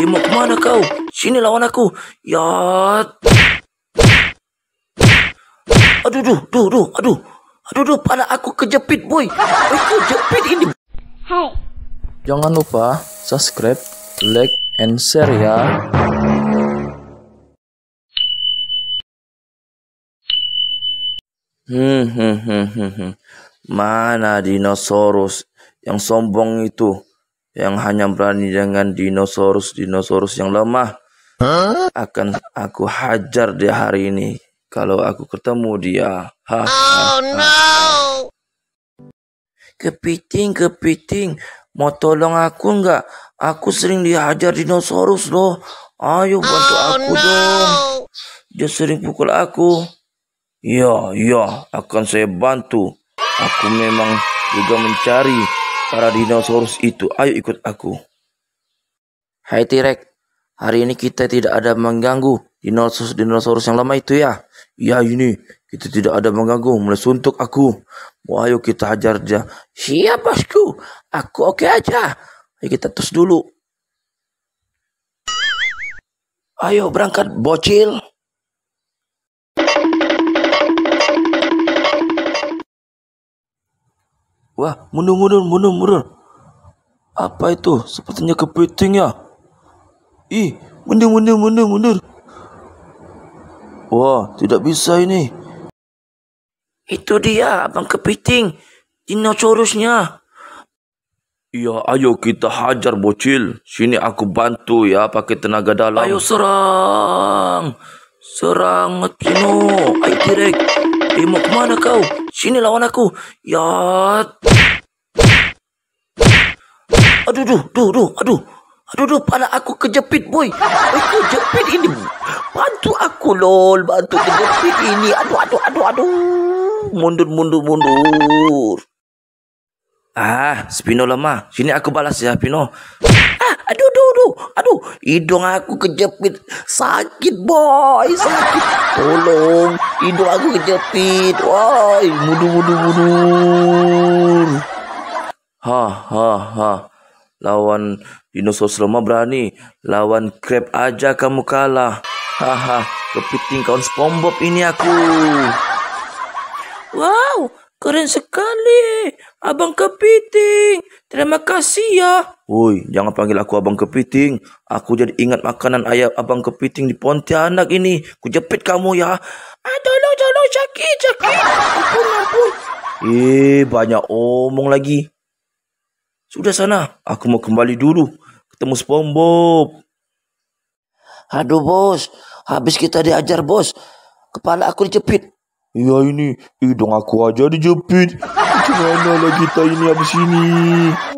Ih, eh, mau kemana kau? Sini lawan aku. Ya. Aduh, duh, duh, duh, aduh. Aduh, duh, pada aku kejepit, boy. Aku kejepit ini. Hai. Jangan lupa subscribe, like, and share ya. hmm, hmm, hmm, hmm. hmm. Mana dinosaurus yang sombong itu? yang hanya berani dengan dinosaurus-dinosaurus yang lemah. Akan aku hajar dia hari ini kalau aku ketemu dia. Ha, oh ha, no! Kepiting, kepiting, mau tolong aku nggak? Aku sering dihajar dinosaurus loh. Ayo bantu oh, aku no. dong. Dia sering pukul aku. Ya, ya, akan saya bantu. Aku memang juga mencari para dinosaurus itu. Ayo ikut aku. Hai T-Rex, hari ini kita tidak ada mengganggu dinosaurus-dinosaurus yang lama itu ya. Ya ini, kita tidak ada mengganggu, mulai suntuk aku. Wah, ayo kita hajar dia. Siap bosku, aku oke okay aja. Ayo kita terus dulu. Ayo berangkat bocil. Wah, mundur, mundur, mundur, mundur. Apa itu? Sepertinya kepiting ya. Ih, mundur, mundur, mundur, mundur. Wah, tidak bisa ini. Itu dia, Abang Kepiting. Dino Dinosaurusnya. Ya, ayo kita hajar, bocil. Sini aku bantu ya, pakai tenaga dalam. Ayo serang. Serang, Tino. Ay, Tirek. Eh, mau kemana kau? Sini lawan aku. Ya. Aduh, duh, duh, duh, aduh. Aduh, duh, pala aku kejepit, boy. Eh, kejepit ini. Bantu aku, lol. Bantu kejepit ini. Aduh, aduh, aduh, aduh. Mundur, mundur, mundur. Ah, Spino lemah. Sini aku balas ya, Spino. Spino. aduh, aduh, hidung aku kejepit, sakit boy, sakit. Tolong, hidung aku kejepit, woi, mudur, mudur, mudur. Ha, ha, ha. Lawan dinosaurus lemah berani, lawan crab aja kamu kalah. Haha, kepiting kawan SpongeBob ini aku. Wow, keren sekali. Abang Kepiting, terima kasih ya. Woi, jangan panggil aku Abang Kepiting. Aku jadi ingat makanan ayah Abang Kepiting di Pontianak ini. Kujepit kamu ya. Ah, tolong, tolong, sakit, sakit. Ampun, ampun. Eh, banyak omong lagi. Sudah sana, aku mau kembali dulu. Ketemu SpongeBob. Aduh, bos. Habis kita diajar, bos. Kepala aku dijepit. Iya ini, hidung aku aja dijepit. Gimana oh, lagi kita ini habis ini?